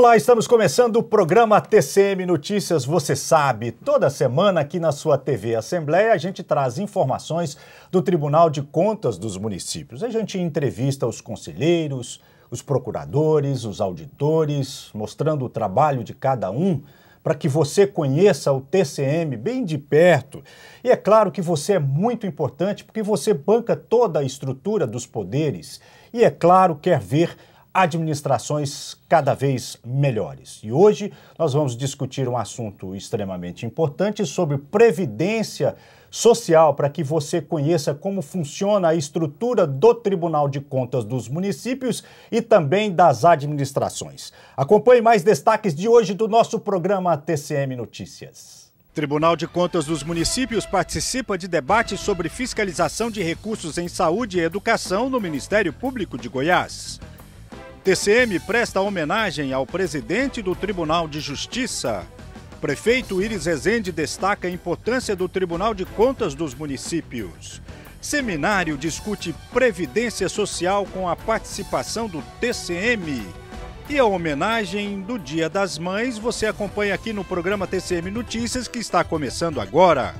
Olá, estamos começando o programa TCM Notícias. Você sabe, toda semana aqui na sua TV Assembleia a gente traz informações do Tribunal de Contas dos municípios. A gente entrevista os conselheiros, os procuradores, os auditores, mostrando o trabalho de cada um para que você conheça o TCM bem de perto. E é claro que você é muito importante porque você banca toda a estrutura dos poderes e, é claro, quer ver administrações cada vez melhores. E hoje nós vamos discutir um assunto extremamente importante sobre previdência social para que você conheça como funciona a estrutura do Tribunal de Contas dos municípios e também das administrações. Acompanhe mais destaques de hoje do nosso programa TCM Notícias. Tribunal de Contas dos Municípios participa de debates sobre fiscalização de recursos em saúde e educação no Ministério Público de Goiás. TCM presta homenagem ao presidente do Tribunal de Justiça. Prefeito Iris Rezende destaca a importância do Tribunal de Contas dos municípios. Seminário discute previdência social com a participação do TCM. E a homenagem do Dia das Mães você acompanha aqui no programa TCM Notícias que está começando agora.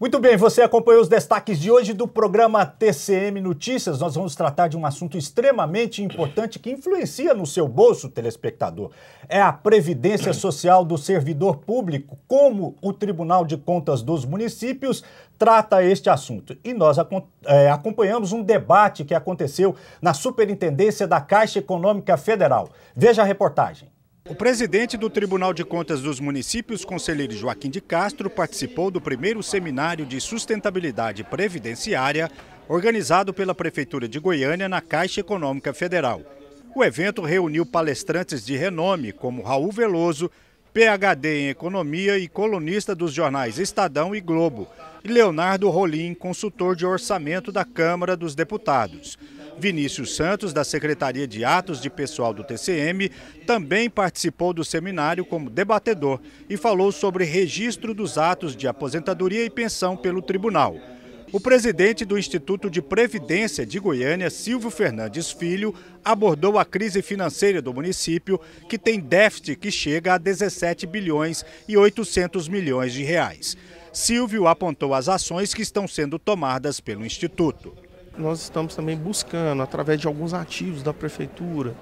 Muito bem, você acompanhou os destaques de hoje do programa TCM Notícias. Nós vamos tratar de um assunto extremamente importante que influencia no seu bolso, telespectador. É a previdência social do servidor público, como o Tribunal de Contas dos Municípios trata este assunto. E nós é, acompanhamos um debate que aconteceu na Superintendência da Caixa Econômica Federal. Veja a reportagem. O presidente do Tribunal de Contas dos Municípios, conselheiro Joaquim de Castro, participou do primeiro seminário de sustentabilidade previdenciária organizado pela Prefeitura de Goiânia na Caixa Econômica Federal. O evento reuniu palestrantes de renome, como Raul Veloso, PhD em Economia e colunista dos jornais Estadão e Globo, e Leonardo Rolim, consultor de orçamento da Câmara dos Deputados. Vinícius Santos, da Secretaria de Atos de Pessoal do TCM, também participou do seminário como debatedor e falou sobre registro dos atos de aposentadoria e pensão pelo tribunal. O presidente do Instituto de Previdência de Goiânia, Silvio Fernandes Filho, abordou a crise financeira do município, que tem déficit que chega a 17 bilhões e 800 milhões de reais. Silvio apontou as ações que estão sendo tomadas pelo Instituto. Nós estamos também buscando, através de alguns ativos da prefeitura,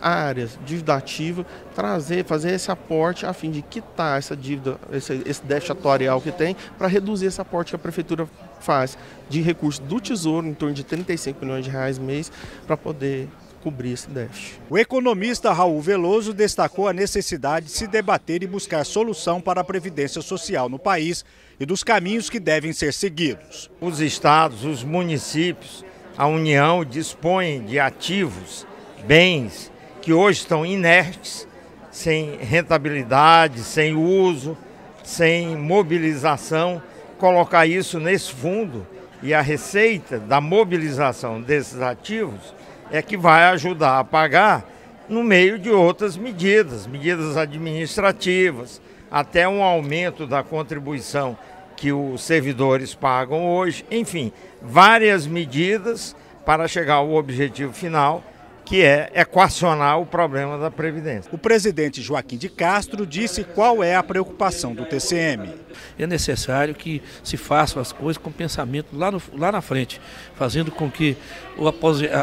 áreas, dívida ativa, trazer, fazer esse aporte a fim de quitar essa dívida, esse, esse déficit atuarial que tem, para reduzir esse aporte que a prefeitura faz de recursos do Tesouro, em torno de 35 milhões de reais mês, para poder cobrir esse déficit. O economista Raul Veloso destacou a necessidade de se debater e buscar solução para a previdência social no país e dos caminhos que devem ser seguidos. Os estados, os municípios, a União dispõem de ativos, bens que hoje estão inertes, sem rentabilidade, sem uso, sem mobilização, colocar isso nesse fundo e a receita da mobilização desses ativos é que vai ajudar a pagar no meio de outras medidas, medidas administrativas, até um aumento da contribuição que os servidores pagam hoje, enfim, várias medidas para chegar ao objetivo final que é equacionar o problema da Previdência. O presidente Joaquim de Castro disse qual é a preocupação do TCM. É necessário que se façam as coisas com pensamento lá, no, lá na frente, fazendo com que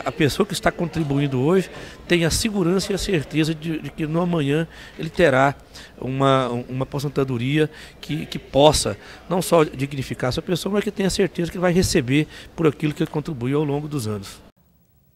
a, pessoa que está contribuindo hoje tenha a segurança e a certeza de, de que no amanhã ele terá uma, uma aposentadoria que, que possa não só dignificar essa pessoa, mas que tenha certeza que vai receber por aquilo que ele contribuiu ao longo dos anos.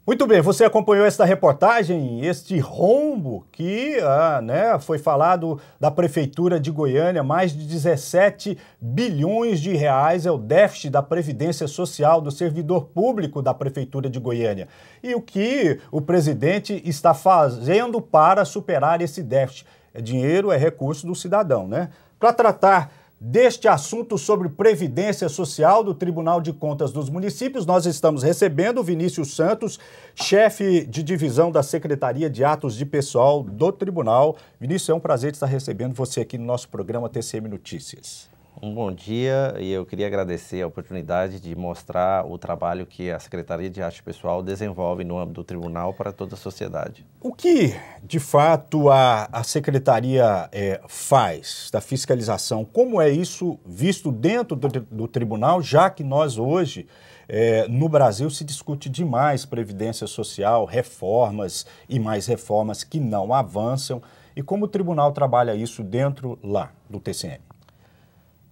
Muito bem, você acompanhou esta reportagem, este rombo que ah, né, foi falado da Prefeitura de Goiânia, mais de 17 bilhões de reais é o déficit da Previdência Social do servidor público da Prefeitura de Goiânia. E o que o presidente está fazendo para superar esse déficit? É dinheiro, é recurso do cidadão, né? Para tratar deste assunto sobre previdência social do Tribunal de Contas dos Municípios. Nós estamos recebendo o Vinícius Santos, chefe de divisão da Secretaria de Atos de Pessoal do Tribunal. Vinícius, é um prazer estar recebendo você aqui no nosso programa TCM Notícias. Um bom dia e eu queria agradecer a oportunidade de mostrar o trabalho que a Secretaria de Arte Pessoal desenvolve no âmbito do Tribunal para toda a sociedade. O que, de fato, a, a Secretaria é, faz da fiscalização? Como é isso visto dentro do, do Tribunal, já que nós hoje, é, no Brasil, se discute demais previdência social, reformas e mais reformas que não avançam? E como o Tribunal trabalha isso dentro lá do TCM?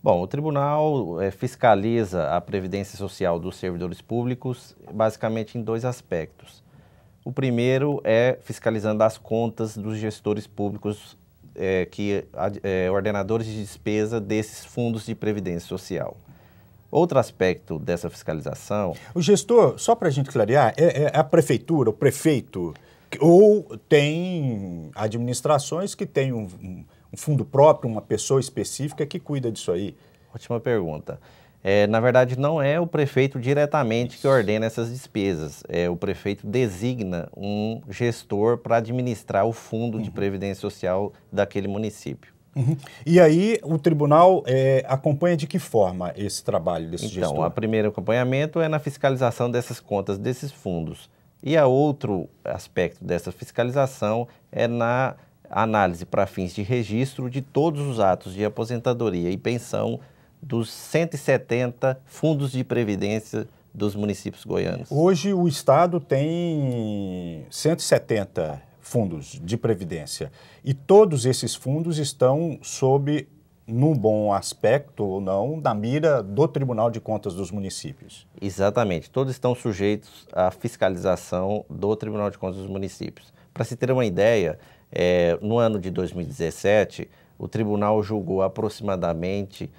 Bom, o tribunal é, fiscaliza a previdência social dos servidores públicos basicamente em dois aspectos. O primeiro é fiscalizando as contas dos gestores públicos, é, que é, ordenadores de despesa desses fundos de previdência social. Outro aspecto dessa fiscalização. O gestor, só para a gente clarear, é, é a prefeitura, o prefeito, ou tem administrações que têm um, um fundo próprio, uma pessoa específica que cuida disso aí? Ótima pergunta. É, na verdade, não é o prefeito diretamente Isso. que ordena essas despesas. É, o prefeito designa um gestor para administrar o fundo uhum. de previdência social daquele município. Uhum. E aí, o tribunal é, acompanha de que forma esse trabalho desse então, gestor? Então, o primeiro acompanhamento é na fiscalização dessas contas desses fundos. E a outro aspecto dessa fiscalização é na análise para fins de registro de todos os atos de aposentadoria e pensão dos 170 fundos de previdência dos municípios goianos. Hoje o Estado tem 170 fundos de previdência e todos esses fundos estão sob, num bom aspecto ou não, da mira do Tribunal de Contas dos Municípios. Exatamente, todos estão sujeitos à fiscalização do Tribunal de Contas dos Municípios. Para se ter uma ideia, é, no ano de 2017, o tribunal julgou aproximadamente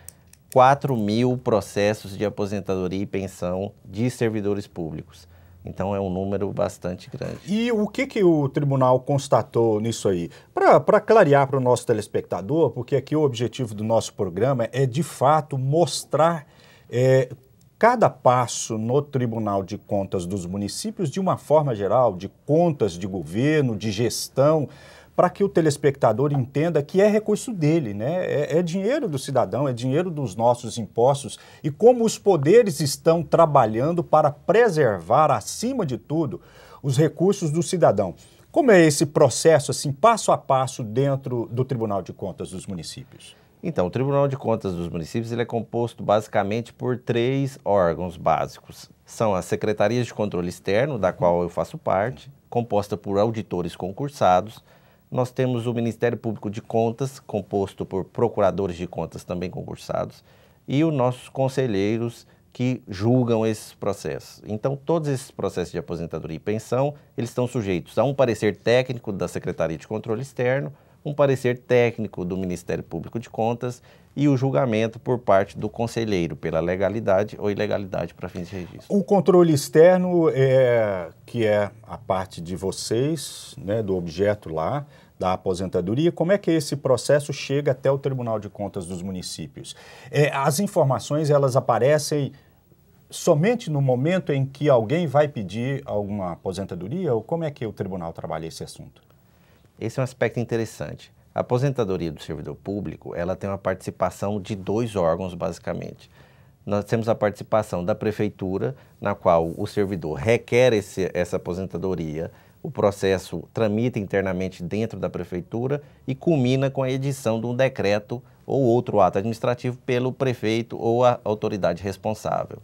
4 mil processos de aposentadoria e pensão de servidores públicos. Então é um número bastante grande. E o que, que o tribunal constatou nisso aí? Para clarear para o nosso telespectador, porque aqui o objetivo do nosso programa é de fato mostrar é, cada passo no Tribunal de Contas dos Municípios de uma forma geral, de contas de governo, de gestão para que o telespectador entenda que é recurso dele, né? É, é, dinheiro do cidadão, é dinheiro dos nossos impostos e como os poderes estão trabalhando para preservar, acima de tudo, os recursos do cidadão. Como é esse processo, assim, passo a passo, dentro do Tribunal de Contas dos Municípios? Então, o Tribunal de Contas dos Municípios ele é composto basicamente por três órgãos básicos. São as Secretarias de Controle Externo, da qual eu faço parte, composta por auditores concursados, nós temos o Ministério Público de Contas, composto por procuradores de contas também concursados, e os nossos conselheiros que julgam esses processos. Então, todos esses processos de aposentadoria e pensão, eles estão sujeitos a um parecer técnico da Secretaria de Controle Externo, um parecer técnico do Ministério Público de Contas e o julgamento por parte do conselheiro pela legalidade ou ilegalidade para fins de registro. O controle externo é que é a parte de vocês, né, do objeto lá da aposentadoria. Como é que esse processo chega até o Tribunal de Contas dos municípios? É, as informações elas aparecem somente no momento em que alguém vai pedir alguma aposentadoria ou como é que o tribunal trabalha esse assunto? Esse é um aspecto interessante. A aposentadoria do servidor público, ela tem uma participação de dois órgãos, basicamente. Nós temos a participação da prefeitura, na qual o servidor requer esse, essa aposentadoria, o processo tramita internamente dentro da prefeitura e culmina com a edição de um decreto ou outro ato administrativo pelo prefeito ou a autoridade responsável.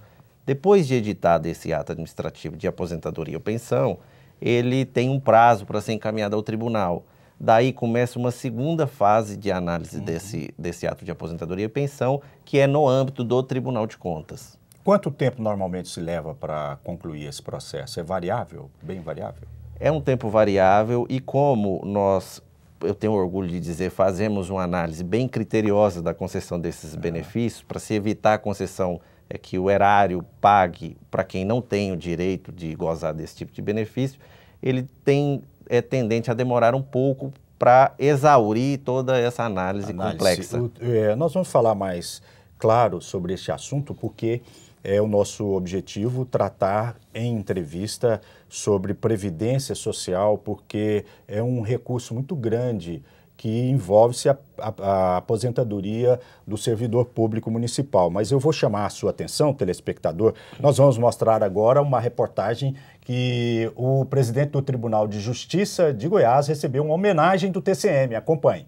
Depois de editado esse ato administrativo de aposentadoria ou pensão, ele tem um prazo para ser encaminhado ao tribunal. Daí começa uma segunda fase de análise uhum. desse, desse ato de aposentadoria e pensão, que é no âmbito do Tribunal de Contas. Quanto tempo normalmente se leva para concluir esse processo? É variável? Bem variável? É um tempo variável e como nós, eu tenho orgulho de dizer, fazemos uma análise bem criteriosa da concessão desses ah. benefícios para se evitar a concessão é que o erário pague para quem não tem o direito de gozar desse tipo de benefício, ele tem é tendente a demorar um pouco para exaurir toda essa análise, análise. complexa. O, é, nós vamos falar mais claro sobre este assunto porque é o nosso objetivo tratar em entrevista sobre previdência social, porque é um recurso muito grande que envolve-se a, a, a, aposentadoria do servidor público municipal. Mas eu vou chamar a sua atenção, telespectador. Nós vamos mostrar agora uma reportagem que o presidente do Tribunal de Justiça de Goiás recebeu uma homenagem do TCM. Acompanhe.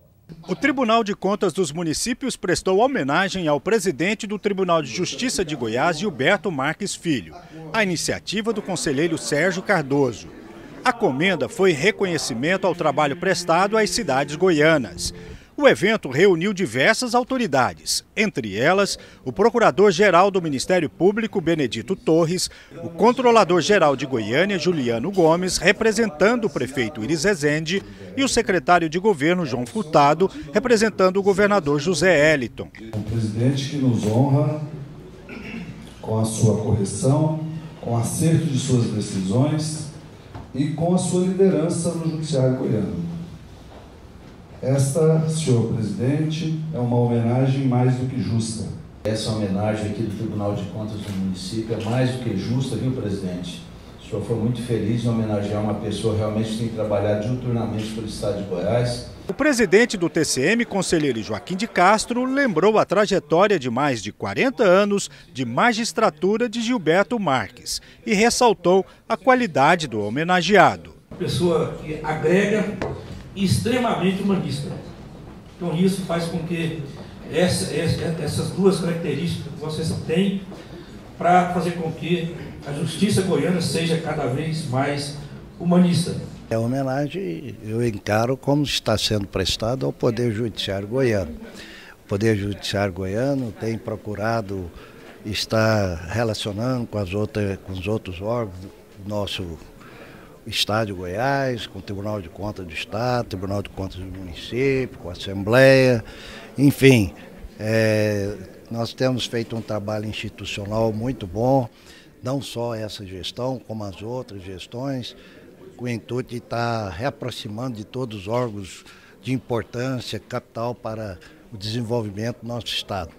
O Tribunal de Contas dos Municípios prestou homenagem ao presidente do Tribunal de Justiça de Goiás, Gilberto Marques Filho, a iniciativa do conselheiro Sérgio Cardoso. A comenda foi reconhecimento ao trabalho prestado às cidades goianas. O evento reuniu diversas autoridades, entre elas o Procurador-Geral do Ministério Público, Benedito Torres, o Controlador-Geral de Goiânia, Juliano Gomes, representando o prefeito Iris Ezende, e o secretário de Governo, João Furtado, representando o governador José Eliton. O presidente que nos honra com a sua correção, com o acerto de suas decisões, e com a sua liderança no Judiciário Goiano. Esta, senhor presidente, é uma homenagem mais do que justa. Essa homenagem aqui do Tribunal de Contas do município é mais do que justa, viu, presidente? O senhor foi muito feliz em homenagear uma pessoa realmente que tem trabalhado diuturnamente pelo Estado de Goiás o presidente do TCM, conselheiro Joaquim de Castro, lembrou a trajetória de mais de 40 anos de magistratura de Gilberto Marques e ressaltou a qualidade do homenageado. Pessoa que agrega extremamente humanista. Então isso faz com que essa, essa, essas duas características que vocês têm para fazer com que a justiça goiana seja cada vez mais humanista. A é homenagem eu encaro como está sendo prestada ao Poder Judiciário Goiano. O Poder Judiciário Goiano tem procurado estar relacionando com, as outras, com os outros órgãos, nosso de Goiás, com o Tribunal de Contas do Estado, Tribunal de Contas do Município, com a Assembleia, enfim. É, nós temos feito um trabalho institucional muito bom, não só essa gestão, como as outras gestões com o intuito de estar tá reaproximando de todos os órgãos de importância capital para o desenvolvimento do nosso Estado.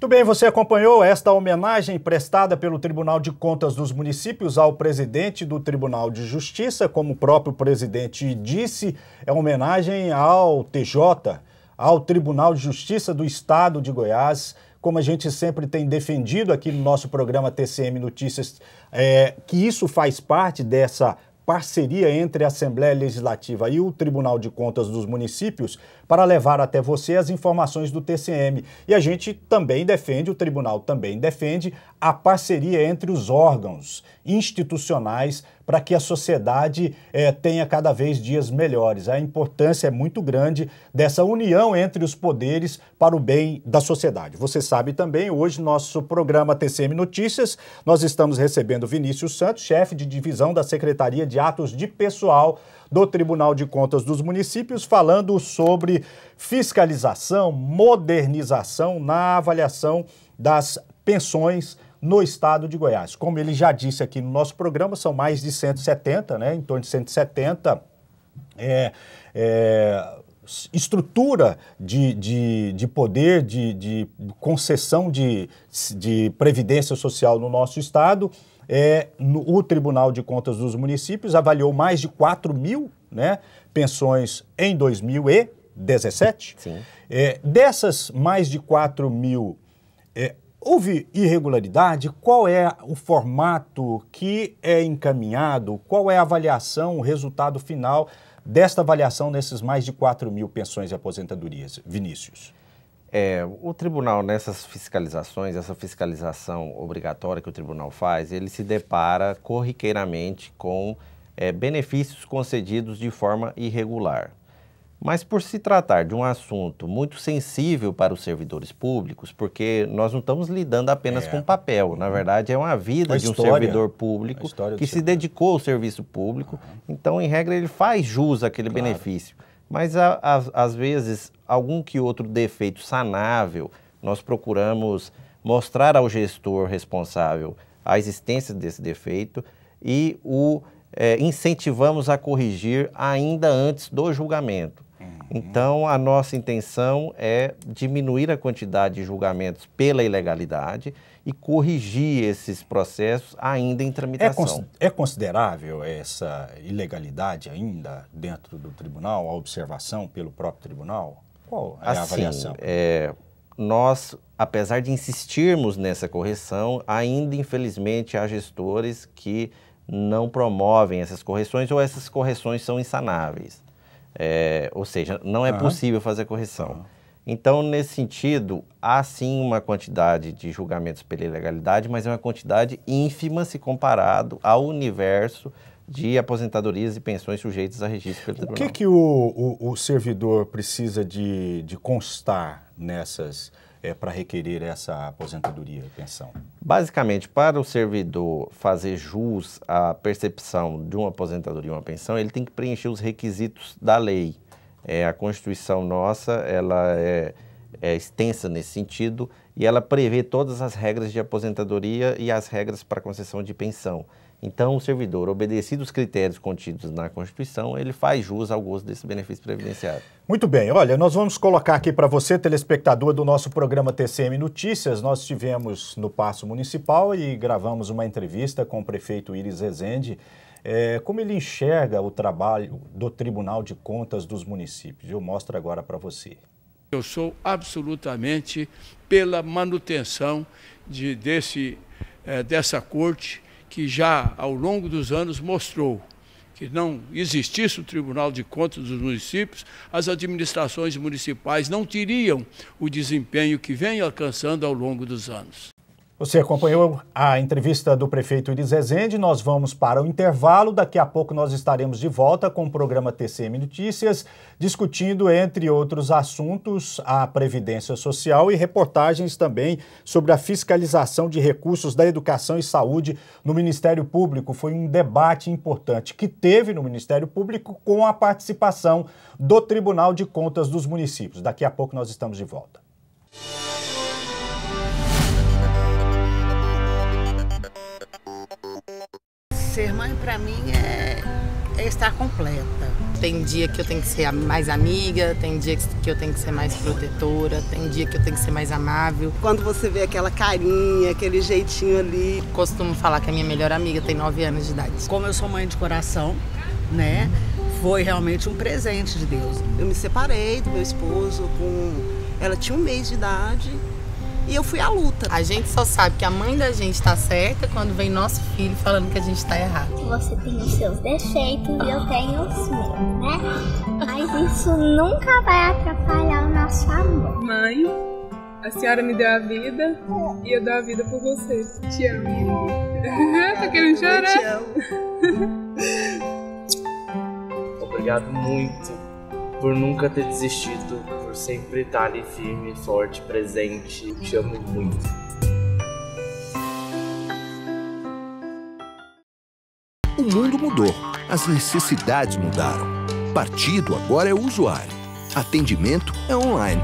Muito bem, você acompanhou esta homenagem prestada pelo Tribunal de Contas dos Municípios ao presidente do Tribunal de Justiça, como o próprio presidente disse, é homenagem ao TJ, ao Tribunal de Justiça do Estado de Goiás, como a gente sempre tem defendido aqui no nosso programa TCM Notícias, é, que isso faz parte dessa parceria entre a Assembleia Legislativa e o Tribunal de Contas dos Municípios para levar até você as informações do TCM. E a gente também defende, o tribunal também defende, a parceria entre os órgãos institucionais para que a sociedade é, tenha cada vez dias melhores. A importância é muito grande dessa união entre os poderes para o bem da sociedade. Você sabe também, hoje, nosso programa TCM Notícias, nós estamos recebendo Vinícius Santos, chefe de divisão da Secretaria de Atos de Pessoal do Tribunal de Contas dos Municípios, falando sobre fiscalização, modernização na avaliação das pensões no estado de Goiás. Como ele já disse aqui no nosso programa, são mais de 170, né, em torno de 170 é, é, estrutura de, de, de poder, de, de concessão de, de previdência social no nosso estado. É, no, o Tribunal de Contas dos Municípios avaliou mais de 4 mil né, pensões em 2017. Sim. É, dessas mais de 4 mil, é, Houve irregularidade? Qual é o formato que é encaminhado? Qual é a avaliação, o resultado final desta avaliação nesses mais de 4 mil pensões e aposentadorias? Vinícius. É, o tribunal, nessas fiscalizações, essa fiscalização obrigatória que o tribunal faz, ele se depara corriqueiramente com é, benefícios concedidos de forma irregular. Mas por se tratar de um assunto muito sensível para os servidores públicos, porque nós não estamos lidando apenas é. com papel, na uhum. verdade é uma vida a de um servidor público que servidor. se dedicou ao serviço público, então em regra ele faz jus àquele claro. benefício. Mas a, a, às vezes algum que outro defeito sanável, nós procuramos mostrar ao gestor responsável a existência desse defeito e o é, incentivamos a corrigir ainda antes do julgamento. Então, a nossa intenção é diminuir a quantidade de julgamentos pela ilegalidade e corrigir esses processos ainda em é tramitação. É, é considerável essa ilegalidade ainda dentro do tribunal, a observação pelo próprio tribunal? Qual é a assim, avaliação? É, nós, apesar de insistirmos nessa correção, ainda infelizmente há gestores que não promovem essas correções ou essas correções são insanáveis. É, ou seja, não é uhum. possível fazer correção. Uhum. Então, nesse sentido, há sim uma quantidade de julgamentos pela ilegalidade, mas é uma quantidade ínfima se comparado ao universo de aposentadorias e pensões sujeitas a registro pelo o tribunal. O que, que o, o, o, servidor precisa de, de constar nessas é, eh, para requerer essa aposentadoria e pensão? Basicamente, para o servidor fazer jus à percepção de uma aposentadoria e uma pensão, ele tem que preencher os requisitos da lei. É, a Constituição nossa, ela é, é extensa nesse sentido e ela prevê todas as regras de aposentadoria e as regras para concessão de pensão. Então, o servidor, obedecido os critérios contidos na Constituição, ele faz jus ao gosto desse benefício previdenciário. Muito bem. Olha, nós vamos colocar aqui para você, telespectador do nosso programa TCM Notícias. Nós estivemos no Passo Municipal e gravamos uma entrevista com o prefeito Iris Rezende. É, como ele enxerga o trabalho do Tribunal de Contas dos Municípios? Eu mostro agora para você. Eu sou absolutamente pela manutenção de, desse, é, dessa corte que já ao longo dos anos mostrou que não existisse o Tribunal de Contas dos Municípios, as administrações municipais não teriam o desempenho que vem alcançando ao longo dos anos. Você acompanhou a entrevista do prefeito Iris Rezende. Nós vamos para o intervalo. Daqui a pouco nós estaremos de volta com o programa TCM Notícias, discutindo, entre outros assuntos, a Previdência Social e reportagens também sobre a fiscalização de recursos da educação e saúde no Ministério Público. Foi um debate importante que teve no Ministério Público com a participação do Tribunal de Contas dos Municípios. Daqui a pouco nós estamos de volta. ser mãe para mim é, é, estar completa. Tem dia que eu tenho que ser mais amiga, tem dia que eu tenho que ser mais protetora, tem dia que eu tenho que ser mais amável. Quando você vê aquela carinha, aquele jeitinho ali. Costumo falar que a minha melhor amiga tem 9 anos de idade. Como eu sou mãe de coração, né? Foi realmente um presente de Deus. Eu me separei do meu esposo com. Ela tinha um mês de idade e eu fui à luta. A gente só sabe que a mãe da gente está certa quando vem nosso filho falando que a gente está errado. Você tem os seus defeitos e eu tenho os meus, né? Mas isso nunca vai atrapalhar o nosso amor. Mãe, a senhora me deu a vida e eu dou a vida por você. Te amo. tá querendo chorar? Eu te amo. Obrigado muito por nunca ter desistido sempre tá ali firme, forte, presente. Te amo muito. O mundo mudou, as necessidades mudaram. Partido agora é usuário. Atendimento é online.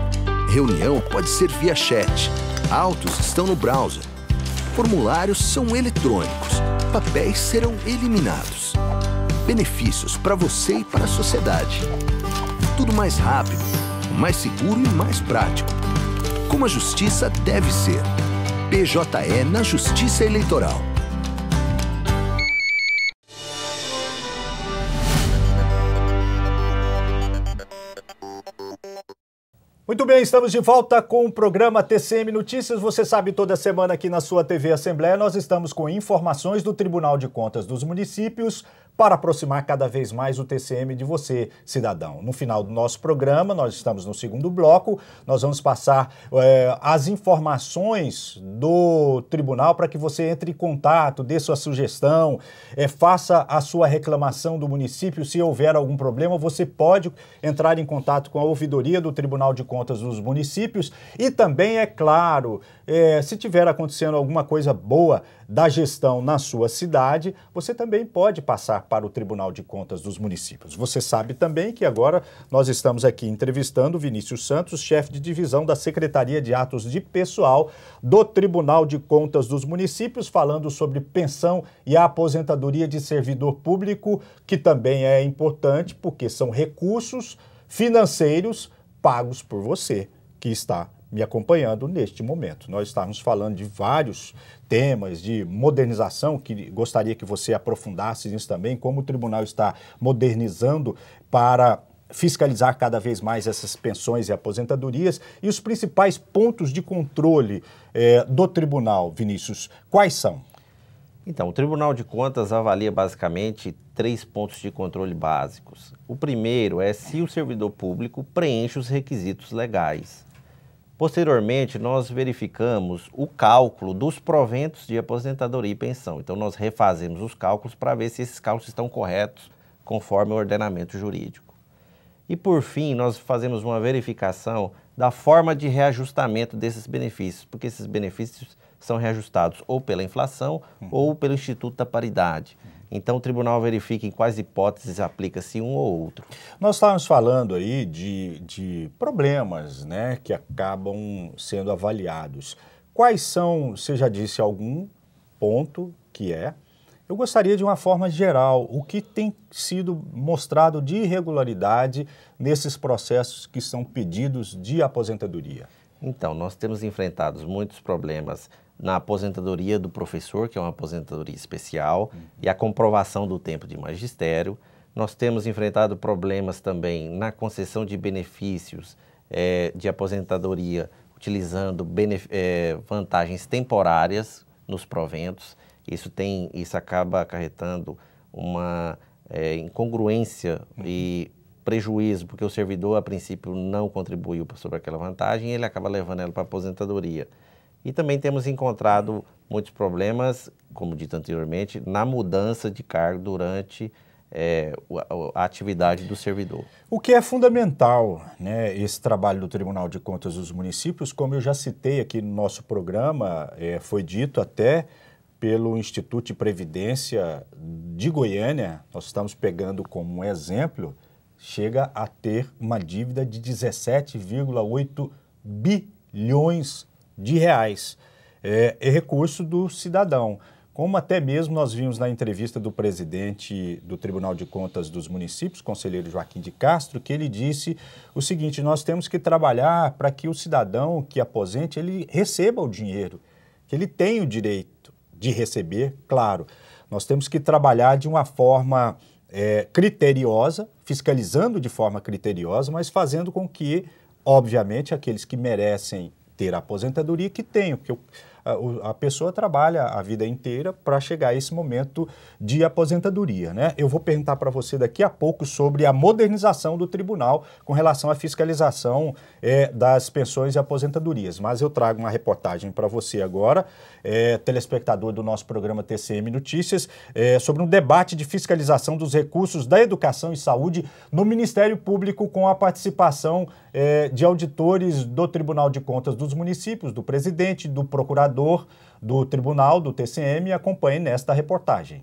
Reunião pode ser via chat. Autos estão no browser. Formulários são eletrônicos. Papéis serão eliminados benefícios para você e para a sociedade. Tudo mais rápido, mais seguro e mais prático. Como a justiça deve ser. PJE na Justiça Eleitoral. Muito bem, estamos de volta com o programa TCM Notícias. Você sabe, toda semana aqui na sua TV Assembleia nós estamos com informações do Tribunal de Contas dos Municípios, para aproximar cada vez mais o TCM de você, cidadão. No final do nosso programa, nós estamos no segundo bloco, nós vamos passar é, as informações do tribunal para que você entre em contato, dê sua sugestão, é, faça a sua reclamação do município. Se houver algum problema, você pode entrar em contato com a ouvidoria do Tribunal de Contas dos Municípios e também, é claro, é, se tiver acontecendo alguma coisa boa da gestão na sua cidade, você também pode passar para o Tribunal de Contas dos Municípios. Você sabe também que agora nós estamos aqui entrevistando Vinícius Santos, chefe de divisão da Secretaria de Atos de Pessoal do Tribunal de Contas dos Municípios, falando sobre pensão e a aposentadoria de servidor público, que também é importante porque são recursos financeiros pagos por você que está me acompanhando neste momento. Nós estamos falando de vários temas de modernização que gostaria que você aprofundasse nisso também, como o tribunal está modernizando para fiscalizar cada vez mais essas pensões e aposentadorias e os principais pontos de controle eh, do tribunal, Vinícius, quais são? Então, o Tribunal de Contas avalia basicamente três pontos de controle básicos. O primeiro é se o servidor público preenche os requisitos legais. Posteriormente, nós verificamos o cálculo dos proventos de aposentadoria e pensão. Então, nós refazemos os cálculos para ver se esses cálculos estão corretos conforme o ordenamento jurídico. E, por fim, nós fazemos uma verificação da forma de reajustamento desses benefícios, porque esses benefícios são reajustados ou pela inflação uhum. ou pelo Instituto da Paridade. Uhum. Então, o tribunal verifica em quais hipóteses aplica-se um ou outro. Nós estávamos falando aí de, de problemas né, que acabam sendo avaliados. Quais são, você já disse algum ponto que é, eu gostaria, de uma forma geral, o que tem sido mostrado de irregularidade nesses processos que são pedidos de aposentadoria? Então, nós temos enfrentado muitos problemas na aposentadoria do professor, que é uma aposentadoria especial, uhum. e a comprovação do tempo de magistério. Nós temos enfrentado problemas também na concessão de benefícios é, de aposentadoria, utilizando é, vantagens temporárias nos proventos. Isso, tem, isso acaba acarretando uma é, incongruência uhum. e prejuízo, porque o servidor, a princípio, não contribuiu sobre aquela vantagem e ele acaba levando ela para a aposentadoria. E também temos encontrado muitos problemas, como dito anteriormente, na mudança de cargo durante é, a atividade do servidor. O que é fundamental, né, esse trabalho do Tribunal de Contas dos Municípios, como eu já citei aqui no nosso programa, é, foi dito até pelo Instituto de Previdência de Goiânia, nós estamos pegando como um exemplo, chega a ter uma dívida de 17,8 bilhões de reais. É, é recurso do cidadão. Como até mesmo nós vimos na entrevista do presidente do Tribunal de Contas dos Municípios, conselheiro Joaquim de Castro, que ele disse o seguinte: nós temos que trabalhar para que o cidadão que aposente ele receba o dinheiro, que ele tem o direito de receber, claro. Nós temos que trabalhar de uma forma é, criteriosa, fiscalizando de forma criteriosa, mas fazendo com que, obviamente, aqueles que merecem ter a aposentadoria que tenho, porque eu a, pessoa trabalha a vida inteira para chegar a esse momento de aposentadoria. Né? Eu vou perguntar para você daqui a pouco sobre a modernização do tribunal com relação à fiscalização é, das pensões e aposentadorias. Mas eu trago uma reportagem para você agora, é, telespectador do nosso programa TCM Notícias, é, sobre um debate de fiscalização dos recursos da educação e saúde no Ministério Público com a participação é, de auditores do Tribunal de Contas dos Municípios, do presidente, do procurador do Tribunal do TCM, acompanhe nesta reportagem.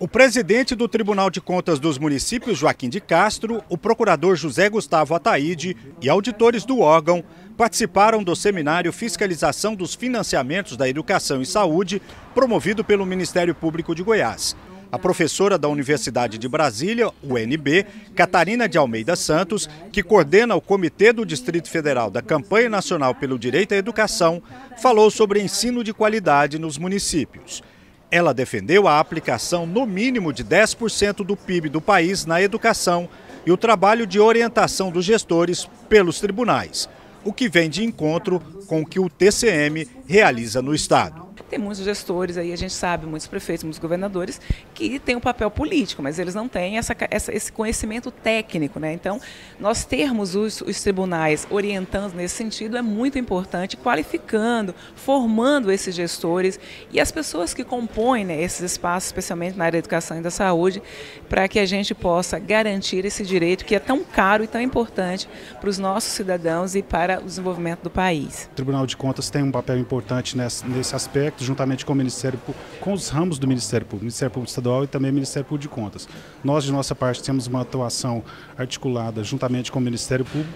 O presidente do Tribunal de Contas dos Municípios, Joaquim de Castro, o procurador José Gustavo Ataíde e auditores do órgão participaram do seminário Fiscalização dos Financiamentos da Educação e Saúde, promovido pelo Ministério Público de Goiás a professora da Universidade de Brasília, UNB, Catarina de Almeida Santos, que coordena o Comitê do Distrito Federal da Campanha Nacional pelo Direito à Educação, falou sobre ensino de qualidade nos municípios. Ela defendeu a aplicação no mínimo de 10% do PIB do país na educação e o trabalho de orientação dos gestores pelos tribunais, o que vem de encontro com o que o TCM realiza no Estado. Tem muitos gestores aí, a gente sabe, muitos prefeitos, muitos governadores, que têm um papel político, mas eles não têm essa, essa, esse conhecimento técnico. Né? Então, nós termos os, os tribunais orientando nesse sentido é muito importante, qualificando, formando esses gestores e as pessoas que compõem né, esses espaços, especialmente na área da educação e da saúde, para que a gente possa garantir esse direito que é tão caro e tão importante para os nossos cidadãos e para o desenvolvimento do país. O Tribunal de Contas tem um papel importante nesse, nesse aspecto feito juntamente com o Ministério com os ramos do Ministério Público, Ministério Público Estadual e também Ministério Público de Contas. Nós, de nossa parte, temos uma atuação articulada juntamente com o Ministério Público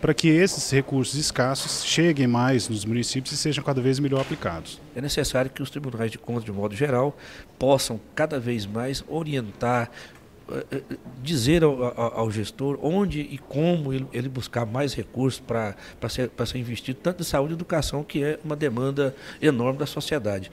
para que esses recursos escassos cheguem mais nos municípios e sejam cada vez melhor aplicados. É necessário que os tribunais de contas, de modo geral, possam cada vez mais orientar eh, eh, dizer ao, ao, gestor onde e como ele, buscar mais recursos para ser, ser investido, tanto em saúde e educação, que é uma demanda enorme da sociedade.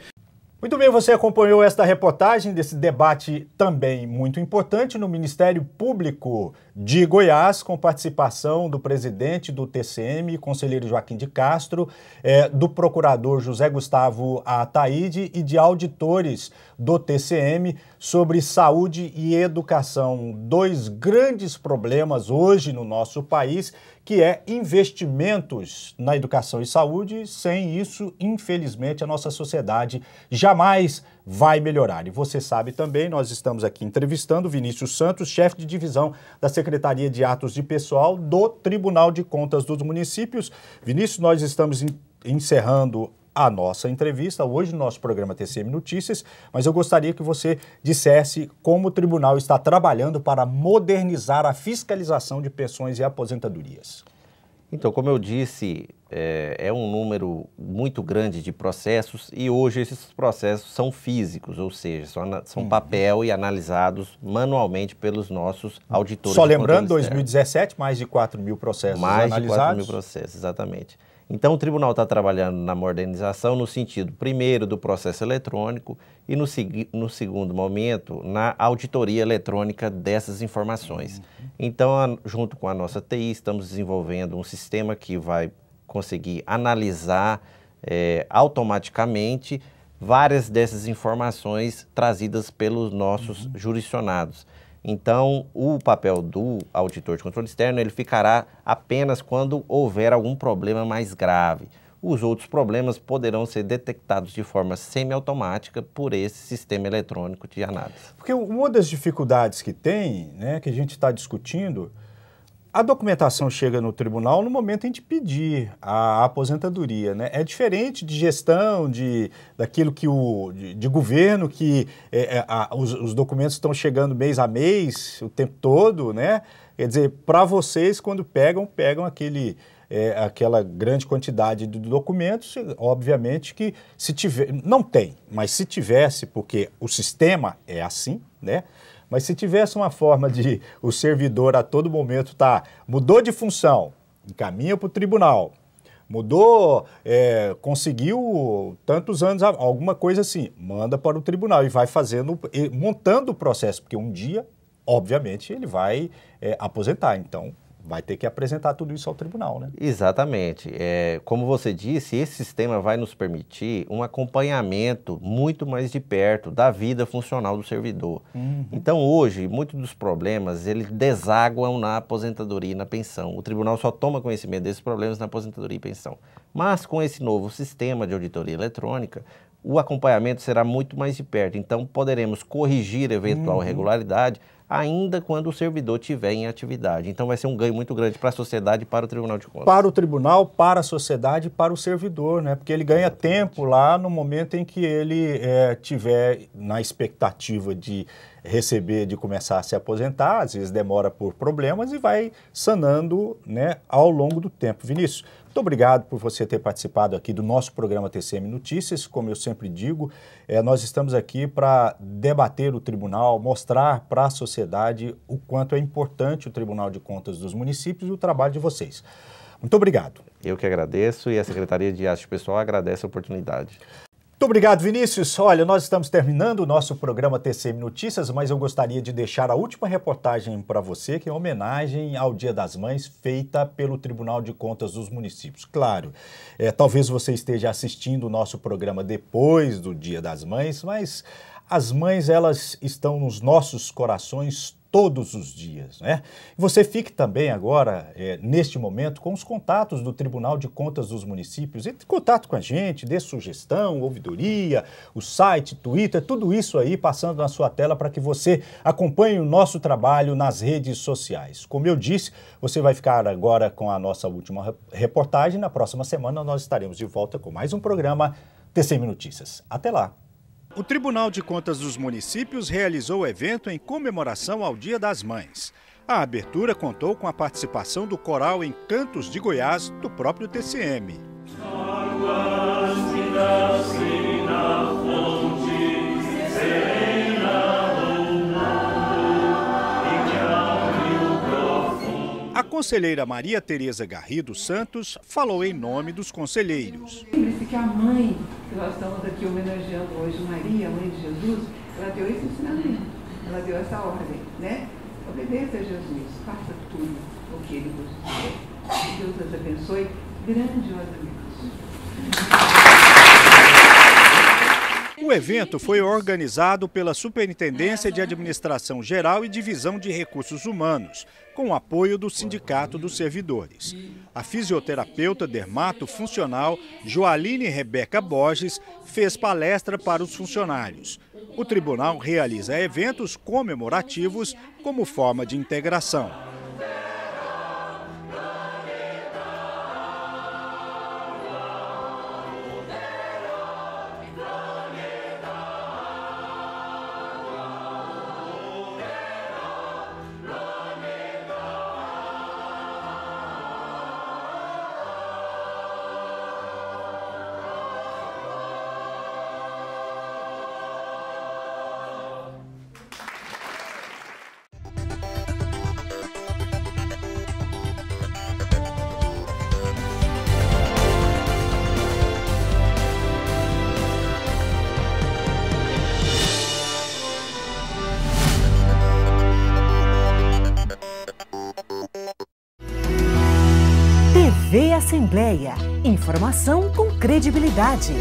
Muito bem, você acompanhou esta reportagem desse debate também muito importante no Ministério Público de Goiás, com participação do presidente do TCM, conselheiro Joaquim de Castro, eh, do procurador José Gustavo Ataíde e de auditores do TCM sobre saúde e educação. Dois grandes problemas hoje no nosso país que é investimentos na educação e saúde. Sem isso, infelizmente, a nossa sociedade jamais vai melhorar. E você sabe também, nós estamos aqui entrevistando Vinícius Santos, chefe de divisão da Secretaria de Atos de Pessoal do Tribunal de Contas dos Municípios. Vinícius, nós estamos encerrando a nossa entrevista hoje no nosso programa TCM Notícias, mas eu gostaria que você dissesse como o tribunal está trabalhando para modernizar a fiscalização de pensões e aposentadorias. Então, como eu disse, é, é, um número muito grande de processos e hoje esses processos são físicos, ou seja, são, são uhum. papel e analisados manualmente pelos nossos uhum. auditores. Só lembrando, 2017, mais de 4 mil processos mais analisados. Mais de 4 mil processos, exatamente. Então, o tribunal está trabalhando na modernização no sentido, primeiro, do processo eletrônico e, no, no segundo momento, na auditoria eletrônica dessas informações. Uhum. Então, a, junto com a nossa TI, estamos desenvolvendo um sistema que vai conseguir analisar é, automaticamente várias dessas informações trazidas pelos nossos uhum. jurisdicionados. Então, o papel do auditor de controle externo ele ficará apenas quando houver algum problema mais grave. Os outros problemas poderão ser detectados de forma semiautomática por esse sistema eletrônico de análise. Porque uma das dificuldades que tem, né, que a gente está discutindo, a documentação chega no tribunal no momento em que pedir a aposentadoria, né? É diferente de gestão, de daquilo que o de, de governo que é, é a, os, os, documentos estão chegando mês a mês, o tempo todo, né? Quer dizer, para vocês quando pegam pegam aquele é, aquela grande quantidade de documentos, obviamente que se tiver não tem, mas se tivesse, porque o sistema é assim, né? Mas se tivesse uma forma de o servidor a todo momento tá mudou de função, encaminha para o tribunal, mudou, é, conseguiu tantos anos, alguma coisa assim, manda para o tribunal e vai fazendo, montando o processo, porque um dia, obviamente, ele vai é, aposentar. Então, vai ter que apresentar tudo isso ao tribunal, né? Exatamente. É, como você disse, esse sistema vai nos permitir um acompanhamento muito mais de perto da vida funcional do servidor. Uhum. Então, hoje, muitos dos problemas, eles desaguam na aposentadoria e na pensão. O tribunal só toma conhecimento desses problemas na aposentadoria e pensão. Mas, com esse novo sistema de auditoria eletrônica, o acompanhamento será muito mais de perto. Então, poderemos corrigir eventual uhum. irregularidade, ainda quando o servidor tiver em atividade. Então vai ser um ganho muito grande para a sociedade e para o Tribunal de Contas. Para o tribunal, para a sociedade e para o servidor, né? Porque ele ganha Exatamente. tempo lá no momento em que ele é, tiver na expectativa de receber, de começar a se aposentar, às vezes demora por problemas e vai sanando né, ao longo do tempo. Vinícius, muito obrigado por você ter participado aqui do nosso programa TCM Notícias. Como eu sempre digo, é, nós estamos aqui para debater o tribunal, mostrar para a sociedade o quanto é importante o Tribunal de Contas dos Municípios e o trabalho de vocês. Muito obrigado. Eu que agradeço e a Secretaria de Arte Pessoal agradece a oportunidade. Muito obrigado, Vinícius. Olha, nós estamos terminando o nosso programa TCM Notícias, mas eu gostaria de deixar a última reportagem para você, que é homenagem ao Dia das Mães, feita pelo Tribunal de Contas dos Municípios. Claro, é, talvez você esteja assistindo o nosso programa depois do Dia das Mães, mas as mães, elas estão nos nossos corações todos os dias. Né? Você fique também agora, é, neste momento, com os contatos do Tribunal de Contas dos Municípios. Entre em contato com a gente, dê sugestão, ouvidoria, o site, Twitter, tudo isso aí passando na sua tela para que você acompanhe o nosso trabalho nas redes sociais. Como eu disse, você vai ficar agora com a nossa última reportagem. Na próxima semana nós estaremos de volta com mais um programa TCM Notícias. Até lá! O Tribunal de Contas dos Municípios realizou o evento em comemoração ao Dia das Mães. A abertura contou com a participação do coral Encantos de Goiás, do próprio TCM. conselheira Maria Tereza Garrido Santos falou em nome dos conselheiros. Lembre-se que a mãe, que nós estamos aqui homenageando hoje, Maria, mãe de Jesus, ela deu esse ensinamento, ela deu essa ordem, né? Obedeça a Jesus, faça tudo o que ele vos diz. Deus as abençoe grandiosamente. O evento foi organizado pela Superintendência de Administração Geral e Divisão de Recursos Humanos, com apoio do Sindicato dos Servidores. A fisioterapeuta dermato-funcional Joaline Rebeca Borges fez palestra para os funcionários. O tribunal realiza eventos comemorativos como forma de integração. Informação com credibilidade.